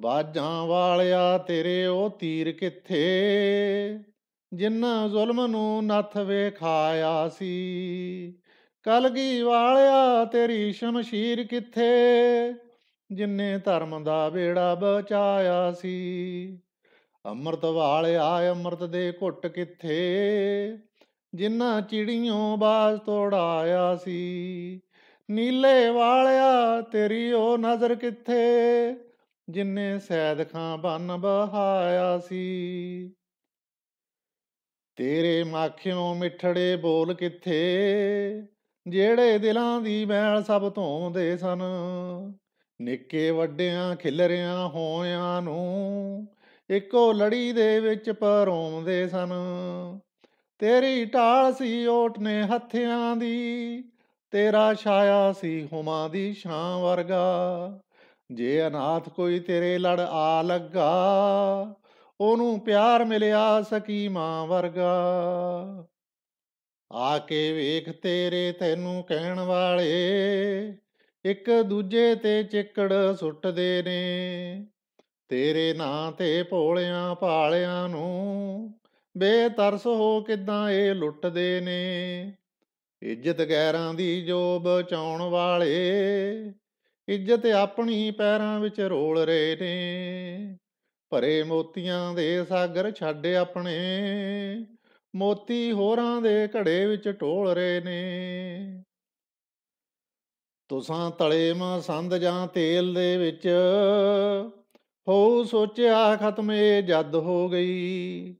ਬਾਜਾਂ ਵਾਲਿਆ ਤੇਰੇ ਉਹ ਤੀਰ ਕਿੱਥੇ ਜਿੰਨਾ ਜ਼ੁਲਮ ਨੂੰ ਨੱਥ ਵੇਖਾਇਆ ਸੀ ਕਲਗੀ ਵਾਲਿਆ ਤੇਰੀ ਸ਼ਮਸ਼ੀਰ ਕਿੱਥੇ ਜਿੰਨੇ ਧਰਮ ਦਾ ਵੇੜਾ ਬਚਾਇਆ ਸੀ ਅੰਮ੍ਰਿਤ ਵਾਲਿਆ ਅੰਮ੍ਰਿਤ ਦੇ ਘੁੱਟ ਕਿੱਥੇ ਜਿੰਨਾ ਚਿੜੀਆਂ ਬਾਜ਼ ਤੋੜਾਇਆ ਸੀ ਨੀਲੇ ਵਾਲਿਆ ਤੇਰੀ ਉਹ ਨਜ਼ਰ ਕਿੱਥੇ ਜਿਨਨੇ ਸੈਦ ਖਾਂ ਬੰਨ ਬਹਾਇਆ ਸੀ ਤੇਰੇ ਮਾਖਿਓ ਮਿੱਠੜੇ ਬੋਲ ਕਿੱਥੇ ਜਿਹੜੇ ਦਿਲਾਂ ਦੀ ਮੈਲ ਸਭ ਧੋਂਦੇ ਸਨ ਨਿੱਕੇ ਵੱਡਿਆਂ ਖਿਲਰਿਆਂ ਹੋਇਆਂ ਨੂੰ ਇੱਕੋ ਲੜੀ ਦੇ ਵਿੱਚ ਪਰੋਂਦੇ ਸਨ ਤੇਰੀ ਢਾਲ ਸੀ ਓਟ ਨੇ ਹੱਥਿਆਂ ਦੀ ਤੇਰਾ ਛਾਇਆ ਸੀ ਹੁਮਾ ਦੀ ਛਾਂ ਵਰਗਾ ਜੇ ਅਨਾਥ ਕੋਈ ਤੇਰੇ ਲੜ ਆ ਲੱਗਾ ਉਹਨੂੰ ਪਿਆਰ ਮਿਲਿਆ ਸਕੀ ਮਾਂ ਵਰਗਾ ਆ ਕੇ ਵੇਖ ਤੇਰੇ ਤੈਨੂੰ ਕਹਿਣ ਵਾਲੇ ਇੱਕ ਦੂਜੇ ਤੇ ਚਿੱਕੜ ਸੁੱਟਦੇ ਨੇ ਤੇਰੇ ਨਾਂ ਤੇ ਭੋਲਿਆਂ ਪਾਲਿਆਂ ਨੂੰ ਬੇਤਰਸ ਹੋ ਕਿਦਾਂ ਇਹ ਲੁੱਟਦੇ ਨੇ ਇੱਜ਼ਤ ਗੈਰਾਂ ਦੀ ਜੋ ਬਚਾਉਣ ਵਾਲੇ ਇੱਜ਼ਤ ਆਪਣੀ ਪੈਰਾਂ ਵਿੱਚ ਰੋਲ ਰਹੇ ਨੇ ਭਰੇ ਮੋਤੀਆਂ ਦੇ ਸਾਗਰ ਛੱਡ ਆਪਣੇ ਮੋਤੀ ਹੋਰਾਂ ਦੇ ਘੜੇ ਵਿੱਚ ਢੋਲ ਰਹੇ ਨੇ ਤੁਸਾਂ ਤਲੇ ਮਾਂ ਸੰਦ ਜਾਂ ਤੇਲ ਦੇ ਵਿੱਚ ਹੋ ਸੋਚਿਆ ਖਤਮ ਇਹ ਜਦ ਹੋ ਗਈ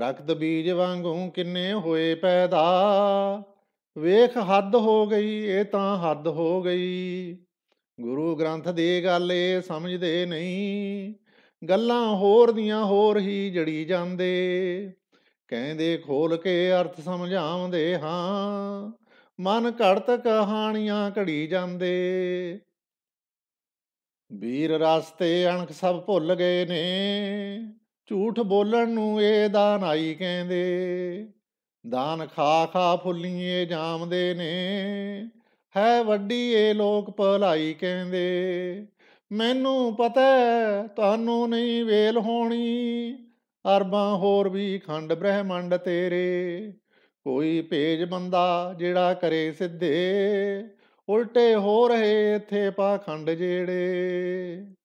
ਰਕਤ ਬੀਜ ਵਾਂਗੂ ਕਿੰਨੇ ਹੋਏ ਪੈਦਾ ਵੇਖ ਹੱਦ ਹੋ ਗਈ ਇਹ ਤਾਂ ਹੱਦ ਹੋ ਗਈ ਗੁਰੂ ਗ੍ਰੰਥ ਦੀ ਗੱਲ ਇਹ ਸਮਝਦੇ ਨਹੀਂ ਗੱਲਾਂ ਹੋਰ ਦੀਆਂ ਹੋਰ ਹੀ ਜੜੀ ਜਾਂਦੇ ਕਹਿੰਦੇ ਖੋਲ ਕੇ ਅਰਥ ਸਮਝਾਉਂਦੇ ਹਾਂ ਮਨ ਘੜਤ ਕਹਾਣੀਆਂ ਘੜੀ ਜਾਂਦੇ ਵੀਰ ਰਸਤੇ ਅਣਖ ਸਭ ਭੁੱਲ ਗਏ ਨੇ ਝੂਠ ਬੋਲਣ ਨੂੰ ਇਹ ਦਾਨ ਆਈ ਕਹਿੰਦੇ ਦਾਨ ਖਾ ਖਾ ਫੁੱਲੀਏ ਜਾਮਦੇ ਨੇ ਹੈ ਵੱਡੀ ਇਹ ਲੋਕ ਭਲਾਈ ਕਹਿੰਦੇ ਮੈਨੂੰ ਪਤਾ ਤੁਹਾਨੂੰ ਨਹੀਂ ਵੇਲ ਹੋਣੀ ਅਰਬਾਂ ਹੋਰ ਵੀ ਖੰਡ ਬ੍ਰਹਿਮੰਡ ਤੇਰੇ ਕੋਈ ਭੇਜ ਬੰਦਾ ਜਿਹੜਾ ਕਰੇ ਸਿੱਧੇ ਉਲਟੇ ਹੋ ਰਹੇ ਇੱਥੇ ਪਾਖੰਡ ਜਿਹੜੇ